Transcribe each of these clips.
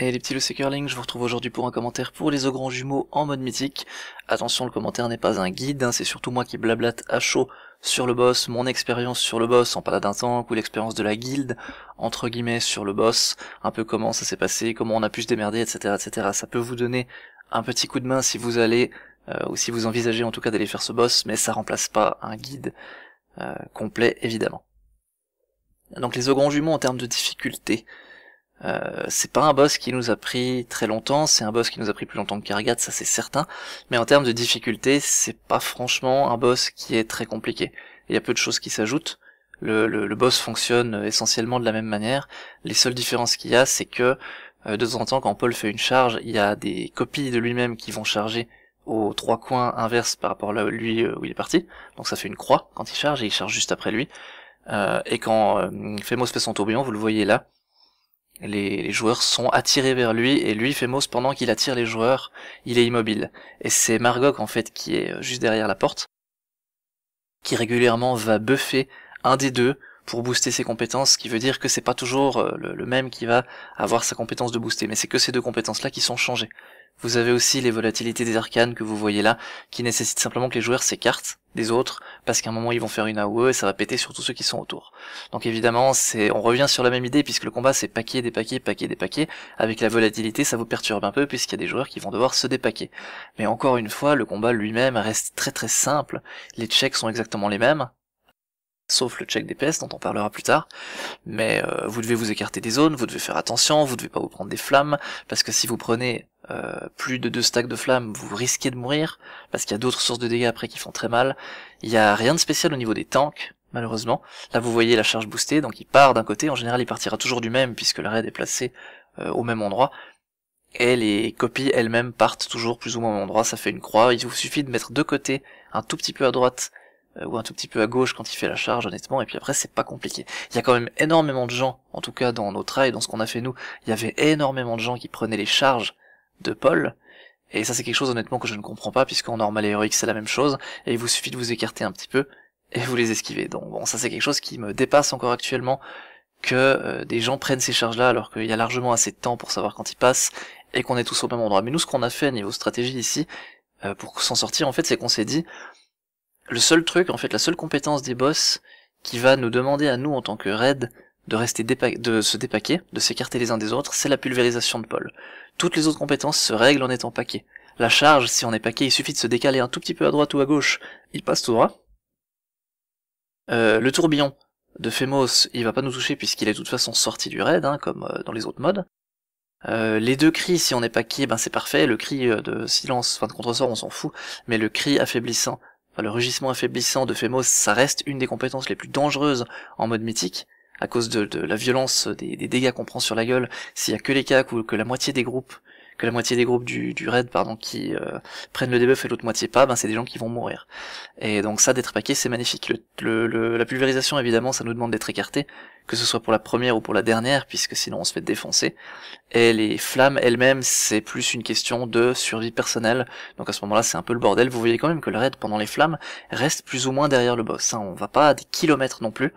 Et les petits et je vous retrouve aujourd'hui pour un commentaire pour les ogres jumeaux en mode mythique. Attention, le commentaire n'est pas un guide, hein, c'est surtout moi qui blablate à chaud sur le boss, mon expérience sur le boss en paladin tank ou l'expérience de la guilde, entre guillemets, sur le boss, un peu comment ça s'est passé, comment on a pu se démerder, etc., etc. Ça peut vous donner un petit coup de main si vous allez, euh, ou si vous envisagez en tout cas d'aller faire ce boss, mais ça remplace pas un guide euh, complet, évidemment. Donc les ogres jumeaux en termes de difficulté. Euh, c'est pas un boss qui nous a pris très longtemps, c'est un boss qui nous a pris plus longtemps que Kargat, ça c'est certain, mais en termes de difficulté, c'est pas franchement un boss qui est très compliqué. Il y a peu de choses qui s'ajoutent, le, boss fonctionne essentiellement de la même manière, les seules différences qu'il y a, c'est que euh, de temps en temps, quand Paul fait une charge, il y a des copies de lui-même qui vont charger aux trois coins inverses par rapport à lui euh, où il est parti, donc ça fait une croix quand il charge, et il charge juste après lui, et quand Femos fait son tourbillon, vous le voyez là, les, joueurs sont attirés vers lui et lui, Femos, pendant qu'il attire les joueurs, il est immobile. Et c'est Margok en fait qui est euh, juste derrière la porte, qui régulièrement va buffer un des deux pour booster ses compétences, ce qui veut dire que c'est pas toujours euh, le, même qui va avoir sa compétence de booster, mais c'est que ces deux compétences là qui sont changées. Vous avez aussi les volatilités des arcanes que vous voyez là, qui nécessitent simplement que les joueurs s'écartent des autres, parce qu'à un moment ils vont faire une AOE et ça va péter sur tous ceux qui sont autour. Donc évidemment, c'est, on revient sur la même idée, puisque le combat c'est paquet, des paquets, paquet, des paquets. Avec la volatilité, ça vous perturbe un peu, puisqu'il y a des joueurs qui vont devoir se dépaquer. Mais encore une fois, le combat lui-même reste très très simple, les checks sont exactement les mêmes, sauf le check DPS dont on parlera plus tard. Mais euh, vous devez vous écarter des zones, vous devez faire attention, vous devez pas vous prendre des flammes, parce que si vous prenez euh, plus de deux stacks de flammes, vous risquez de mourir, parce qu'il y a d'autres sources de dégâts après qui font très mal. Il y a rien de spécial au niveau des tanks, malheureusement. Là, vous voyez la charge boostée, donc il part d'un côté. En général, il partira toujours du même, puisque la raid est placée euh, au même endroit. Et les copies elles-mêmes partent toujours plus ou moins au même endroit, ça fait une croix. Il vous suffit de mettre deux côtés, un tout petit peu à droite, euh, ou un tout petit peu à gauche quand il fait la charge honnêtement et puis après c'est pas compliqué. Il y a quand même énormément de gens, en tout cas dans nos trails, dans ce qu'on a fait nous, il y avait énormément de gens qui prenaient les charges de Paul. Et ça c'est quelque chose honnêtement que je ne comprends pas puisqu'en normal et héroïque c'est la même chose et il vous suffit de vous écarter un petit peu et vous les esquivez. Donc bon ça c'est quelque chose qui me dépasse encore actuellement que euh, des gens prennent ces charges-là alors qu'il y a largement assez de temps pour savoir quand ils passent et qu'on est tous au même endroit. Mais nous ce qu'on a fait à niveau stratégie ici euh, pour s'en sortir en fait c'est qu'on s'est dit le seul truc en fait la seule compétence des boss qui va nous demander à nous en tant que raid de rester de se dépaquer, de s'écarter les uns des autres, c'est la pulvérisation de Paul. Toutes les autres compétences se règlent en étant paquet. La charge, si on est paquet, il suffit de se décaler un tout petit peu à droite ou à gauche, il passe tout droit. Euh, le tourbillon de Femos, il va pas nous toucher puisqu'il est de toute façon sorti du raid, hein, comme euh, dans les autres modes. Euh, les deux cris, si on est paquet, ben c'est parfait. Le cri de silence, enfin de contre-sort, on s'en fout. Mais le cri affaiblissant, enfin le rugissement affaiblissant de Femos, ça reste une des compétences les plus dangereuses en mode mythique à cause de, la violence des, dégâts qu'on prend sur la gueule, s'il y a que les cacs ou que la moitié des groupes que la moitié des groupes du, du raid pardon qui euh, prennent le debuff et l'autre moitié pas, ben c'est des gens qui vont mourir. Et donc ça d'être paqué c'est magnifique. Le, la pulvérisation évidemment ça nous demande d'être écarté, que ce soit pour la première ou pour la dernière, puisque sinon on se fait défoncer. Et les flammes elles-mêmes c'est plus une question de survie personnelle, donc à ce moment-là c'est un peu le bordel. Vous voyez quand même que le raid pendant les flammes reste plus ou moins derrière le boss. Hein. On va pas à des kilomètres non plus,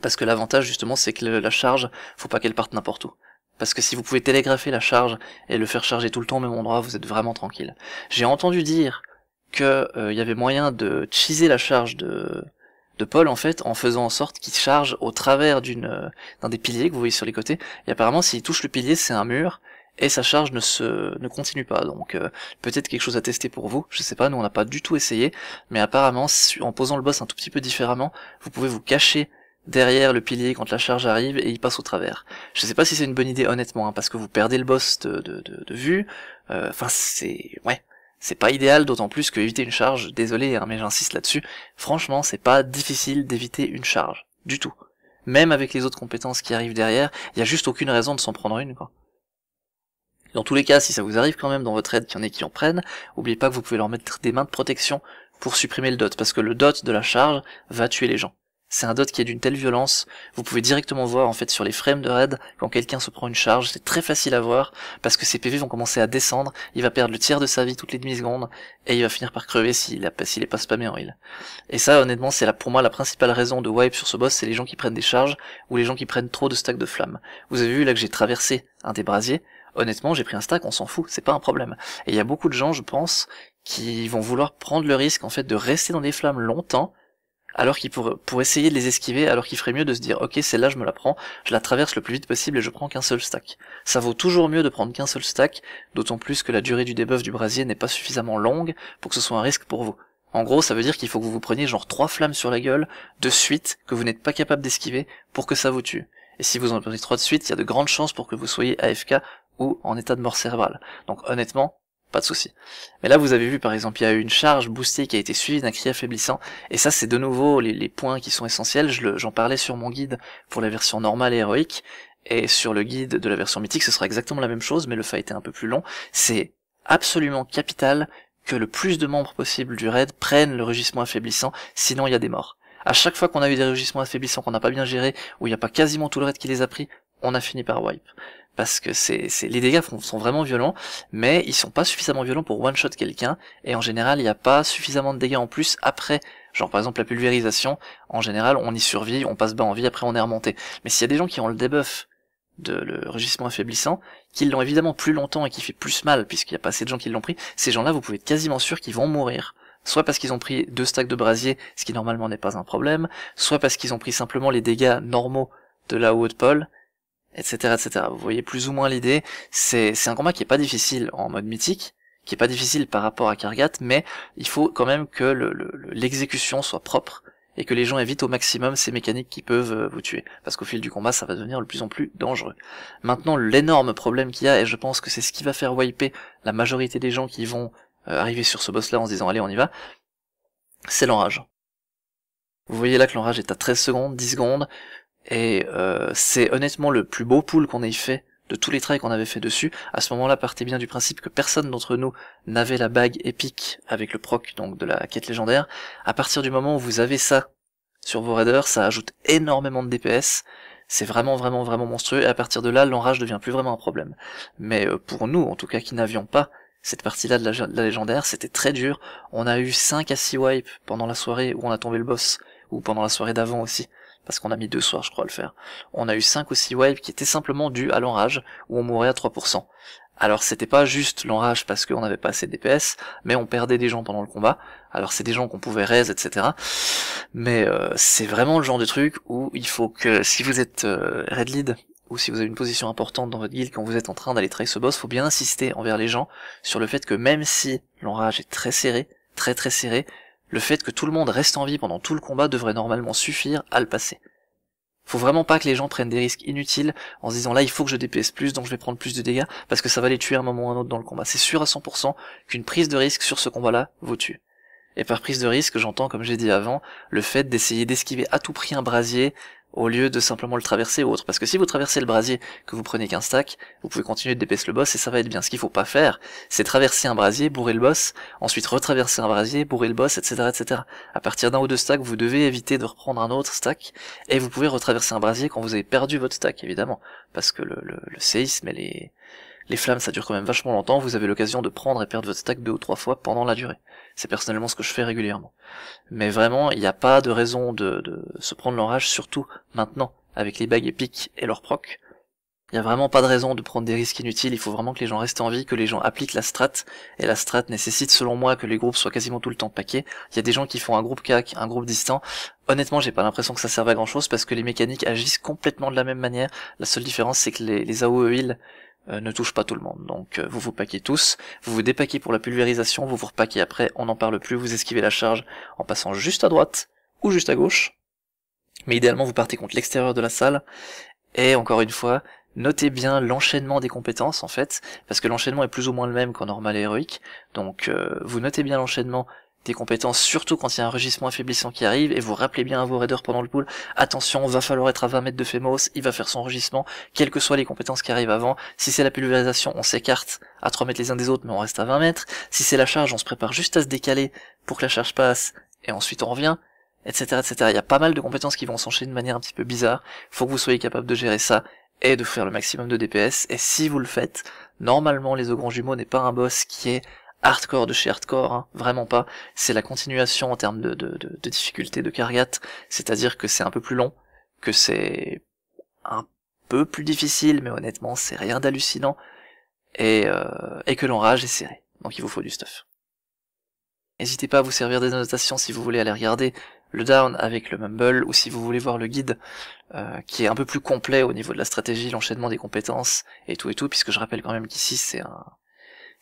parce que l'avantage justement c'est que la charge, faut pas qu'elle parte n'importe où. Parce que si vous pouvez télégrapher la charge et le faire charger tout le temps au même endroit, vous êtes vraiment tranquille. J'ai entendu dire que il euh, y avait moyen de cheeser la charge de, de Paul en fait en faisant en sorte qu'il charge au travers d'une euh, d'un des piliers que vous voyez sur les côtés. Et apparemment s'il touche le pilier c'est un mur et sa charge ne se ne continue pas. Donc euh, peut-être quelque chose à tester pour vous, je sais pas, nous on n'a pas du tout essayé, mais apparemment en posant le boss un tout petit peu différemment, vous pouvez vous cacher derrière le pilier quand la charge arrive et il passe au travers. Je sais pas si c'est une bonne idée honnêtement, hein, parce que vous perdez le boss de, vue. Euh, enfin c'est... ouais. C'est pas idéal, d'autant plus que éviter une charge, désolé, hein, mais j'insiste là-dessus, franchement c'est pas difficile d'éviter une charge, du tout. Même avec les autres compétences qui arrivent derrière, il y a juste aucune raison de s'en prendre une, quoi. Dans tous les cas, si ça vous arrive quand même dans votre aide qu'il y en ait qui en prennent, oubliez pas que vous pouvez leur mettre des mains de protection pour supprimer le dot, parce que le dot de la charge va tuer les gens. C'est un dot qui est d'une telle violence, vous pouvez directement voir en fait sur les frames de raid quand quelqu'un se prend une charge, c'est très facile à voir parce que ses PV vont commencer à descendre, il va perdre le tiers de sa vie toutes les demi-secondes et il va finir par crever s'il est pas spammé en heal. Et ça honnêtement c'est pour moi la principale raison de wipe sur ce boss, c'est les gens qui prennent des charges ou les gens qui prennent trop de stacks de flammes. Vous avez vu là que j'ai traversé un des brasiers, honnêtement j'ai pris un stack, on s'en fout, c'est pas un problème. Et il y a beaucoup de gens je pense qui vont vouloir prendre le risque en fait de rester dans des flammes longtemps alors qu'il pourrait pour essayer de les esquiver, alors qu'il ferait mieux de se dire ok celle-là je me la prends, je la traverse le plus vite possible et je prends qu'un seul stack. Ça vaut toujours mieux de prendre qu'un seul stack, d'autant plus que la durée du debuff du brasier n'est pas suffisamment longue pour que ce soit un risque pour vous. En gros, ça veut dire qu'il faut que vous vous preniez genre trois flammes sur la gueule de suite que vous n'êtes pas capable d'esquiver pour que ça vous tue. Et si vous en prenez trois de suite, il y a de grandes chances pour que vous soyez AFK ou en état de mort cérébrale. Donc honnêtement, pas de souci. Mais là, vous avez vu, par exemple, il y a eu une charge boostée qui a été suivie d'un cri affaiblissant, et ça, c'est de nouveau les, points qui sont essentiels. J'en parlais sur mon guide pour la version normale et héroïque, et sur le guide de la version mythique, ce sera exactement la même chose, mais le fight est un peu plus long. C'est absolument capital que le plus de membres possible du raid prennent le rugissement affaiblissant, sinon il y a des morts. À chaque fois qu'on a eu des rugissements affaiblissants qu'on n'a pas bien gérés, où il n'y a pas quasiment tout le raid qui les a pris, on a fini par wipe. Parce que c'est, les dégâts sont vraiment violents, mais ils sont pas suffisamment violents pour one-shot quelqu'un, et en général, il n'y a pas suffisamment de dégâts en plus après. Genre par exemple la pulvérisation, en général, on y survit, on passe bas en vie, après on est remonté. Mais s'il y a des gens qui ont le debuff de le rugissement affaiblissant, qui l'ont évidemment plus longtemps et qui fait plus mal, puisqu'il n'y a pas assez de gens qui l'ont pris, ces gens-là, vous pouvez être quasiment sûr qu'ils vont mourir soit parce qu'ils ont pris deux stacks de brasier, ce qui normalement n'est pas un problème, soit parce qu'ils ont pris simplement les dégâts normaux de la haute pole, etc., etc. Vous voyez plus ou moins l'idée. C'est, c'est un combat qui est pas difficile en mode mythique, qui est pas difficile par rapport à Kargat, mais il faut quand même que le, l'exécution soit propre et que les gens évitent au maximum ces mécaniques qui peuvent euh, vous tuer. Parce qu'au fil du combat, ça va devenir de plus en plus dangereux. Maintenant, l'énorme problème qu'il y a, et je pense que c'est ce qui va faire wiper la majorité des gens qui vont euh, arriver sur ce boss-là en se disant allez, on y va, c'est l'enrage. Vous voyez là que l'enrage est à 13 secondes, 10 secondes, et euh, c'est honnêtement le plus beau pool qu'on ait fait de tous les traits qu'on avait fait dessus. À ce moment-là, partez bien du principe que personne d'entre nous n'avait la bague épique avec le proc donc de la quête légendaire. À partir du moment où vous avez ça sur vos raiders, ça ajoute énormément de DPS. C'est vraiment vraiment vraiment monstrueux et à partir de là, l'enrage devient plus vraiment un problème. Mais euh, pour nous, en tout cas qui n'avions pas cette partie-là de, de la, légendaire, c'était très dur. On a eu 5 à 6 wipes pendant la soirée où on a tombé le boss, ou pendant la soirée d'avant aussi parce qu'on a mis deux soirs je crois à le faire, on a eu 5 ou 6 waves qui étaient simplement dus à l'enrage, où on mourait à 3%. Alors c'était pas juste l'enrage parce qu'on n'avait pas assez de DPS, mais on perdait des gens pendant le combat. Alors c'est des gens qu'on pouvait raise, etc. Mais euh, c'est vraiment le genre de truc où il faut que si vous êtes euh, red lead ou si vous avez une position importante dans votre guild quand vous êtes en train d'aller trahir ce boss, faut bien insister envers les gens sur le fait que même si l'enrage est très serré, très très serré, le fait que tout le monde reste en vie pendant tout le combat devrait normalement suffire à le passer. Faut vraiment pas que les gens prennent des risques inutiles en se disant là il faut que je DPS plus donc je vais prendre plus de dégâts parce que ça va les tuer à un moment ou un autre dans le combat. C'est sûr à 100% qu'une prise de risque sur ce combat là vous tue. Et par prise de risque, j'entends, comme j'ai dit avant, le fait d'essayer d'esquiver à tout prix un brasier au lieu de simplement le traverser ou autre. Parce que si vous traversez le brasier, que vous prenez qu'un stack, vous pouvez continuer de dépêcher le boss et ça va être bien. Ce qu'il faut pas faire, c'est traverser un brasier, bourrer le boss, ensuite retraverser un brasier, bourrer le boss, etc., etc. À partir d'un ou deux stacks, vous devez éviter de reprendre un autre stack et vous pouvez retraverser un brasier quand vous avez perdu votre stack, évidemment. Parce que le, le séisme elle est... Les flammes, ça dure quand même vachement longtemps, vous avez l'occasion de prendre et perdre votre stack deux ou trois fois pendant la durée. C'est personnellement ce que je fais régulièrement. Mais vraiment, il n'y a pas de raison de, se prendre l'enrage, surtout maintenant, avec les bagues épiques et leurs proc. Il n'y a vraiment pas de raison de prendre des risques inutiles, il faut vraiment que les gens restent en vie, que les gens appliquent la strat, et la strat nécessite selon moi que les groupes soient quasiment tout le temps paqués. Il y a des gens qui font un groupe CAC, un groupe distant. Honnêtement, j'ai pas l'impression que ça serve à grand chose parce que les mécaniques agissent complètement de la même manière. La seule différence, c'est que les, les AOE heal euh, ne touche pas tout le monde. Donc euh, vous vous paquez tous, vous vous dépaquez pour la pulvérisation, vous vous repaquez après, on n'en parle plus, vous esquivez la charge en passant juste à droite ou juste à gauche. Mais idéalement vous partez contre l'extérieur de la salle. Et encore une fois, Notez bien l'enchaînement des compétences en fait, parce que l'enchaînement est plus ou moins le même qu'en normal et héroïque, donc euh, vous notez bien l'enchaînement des compétences, surtout quand il y a un rugissement affaiblissant qui arrive, et vous rappelez bien à vos raiders pendant le pool, attention, va falloir être à 20 mètres de Femos, il va faire son rugissement, quelles que soient les compétences qui arrivent avant, si c'est la pulvérisation, on s'écarte à 3 mètres les uns des autres, mais on reste à 20 mètres, si c'est la charge, on se prépare juste à se décaler pour que la charge passe, et ensuite on revient, etc., etc. Il y a pas mal de compétences qui vont s'enchaîner de manière un petit peu bizarre, faut que vous soyez capable de gérer ça, et de faire le maximum de DPS, et si vous le faites, normalement les ogres jumeaux n'est pas un boss qui est hardcore de chez hardcore, hein. vraiment pas. C'est la continuation en termes de, de, de, de difficulté de Kargat, c'est-à-dire que c'est un peu plus long, que c'est un peu plus difficile, mais honnêtement c'est rien d'hallucinant, et, euh, et que l'enrage est serré, donc il vous faut du stuff. N'hésitez pas à vous servir des annotations si vous voulez aller regarder le down avec le mumble, ou si vous voulez voir le guide, euh, qui est un peu plus complet au niveau de la stratégie, l'enchaînement des compétences, et tout et tout, puisque je rappelle quand même qu'ici c'est un...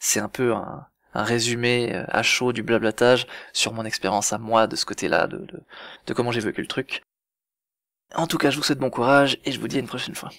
C'est un peu un, un résumé euh, à chaud du blablatage sur mon expérience à moi de ce côté-là, de, de comment j'ai vécu le truc. En tout cas, je vous souhaite bon courage et je vous dis à une prochaine fois.